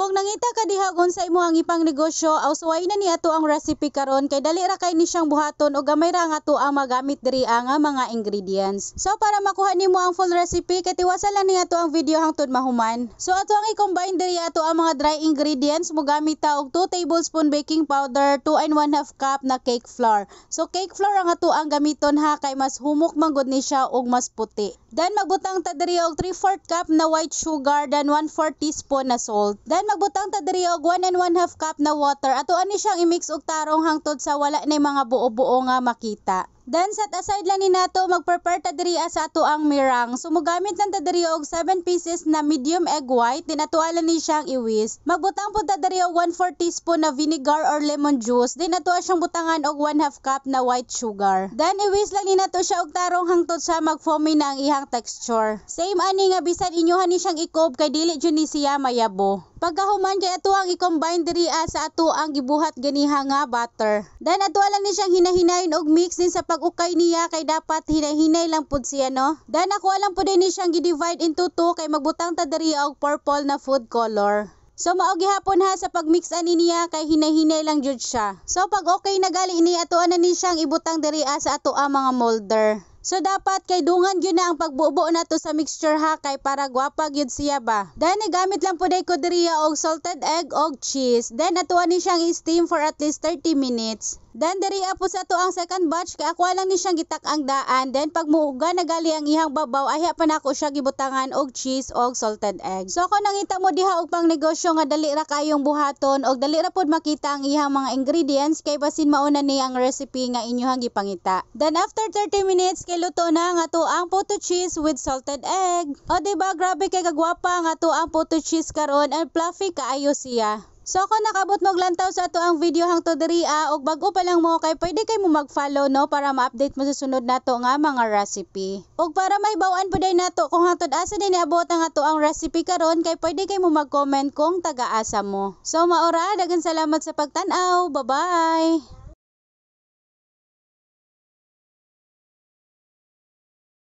Kung nangita ka diha sa imo ang ipang negosyo, awsuway na niya ato ang recipe karon kay dali ra kay ni siyang buhaton o gamay ra nga to ang magamit diri nga mga ingredients. So para makuha nimo ang full recipe, katiwasa lang niya to ang video hangtod mahuman. So ato ang i-combine diri ato ang mga dry ingredients mo gamit ta og 2 tablespoon baking powder, 2 and 1 half cup na cake flour. So cake flour ang ato ang gamiton ha kay mas humok man gud ni siya og mas puti. Then magbutang ta diri og 3/4 cup na white sugar dan 1/4 teaspoon na salt. Then nagbutang ta diri og 1 and 1 half cup na water ato ani siyang i-mix og tarong hangtod sa wala nay mga buo-buo nga makita. Then set aside lang ni nato magprepare ta diri sa ato ang mirang. So mogamit lang ta diri og 7 pieces na medium egg white dinatualan ni siyang iwis. Magbutang pud ta diri og 1/4 teaspoon na vinegar or lemon juice. Then ato siyang butangan og 1/2 cup na white sugar. Then iwis lang ni nato siya og tarong hangtod sa magfoamy na ang ihang texture. Same ani nga bisan inyuhan ni siyang ikob kay dili jud ni siya mayabo. Pagkahuman kay ato ang i-combine diri sa ato ang gibuhat ganiha nga butter. Then ato ni siyang hinahinayon og mix din sa pag pag ukay niya kay dapat hinay-hinay lang pud siya no. Dan ako alam pud ni siyang gi-divide into two kay magbutang ta diri og purple na food color. So mao gihapon ha sa pagmix ani niya kay hinay-hinay lang jud siya. So pag okay na gali ni ato na ni siyang ibutang diri sa ato ang mga molder. So dapat kay dungan gyud na ang pagbubo nato sa mixture ha kay para gwapa gyud siya ba. Then gamit lang pud ko diri og salted egg og cheese. Then atuan ni siyang i-steam for at least 30 minutes. Then diri apo sa to ang second batch kay ako lang ni siyang gitak ang daan. Then pag muuga nagali ang ihang babaw ay pa nako siya gibutangan og cheese og salted egg. So kung nangita mo diha og pang negosyo nga dali ra kayong buhaton og dali ra pod makita ang ihang mga ingredients kay basin mauna ni ang recipe nga inyong gipangita. Then after 30 minutes kay luto na nga to ang puto cheese with salted egg. O di ba grabe kay kagwapa nga to ang puto cheese karon and fluffy kaayo siya. So kung nakabot mo glantaw sa ato ang video hangtod diri ah, og bag-o pa lang mo kay pwede kay mo mag-follow no para ma-update mo susunod nato nga mga recipe. Og para may bawaan po day nato kung hangtod asa din niabot ang ato ang recipe karon kay pwede kay mo mag-comment kung taga-asa mo. So maura dagan salamat sa pagtan-aw. Bye-bye.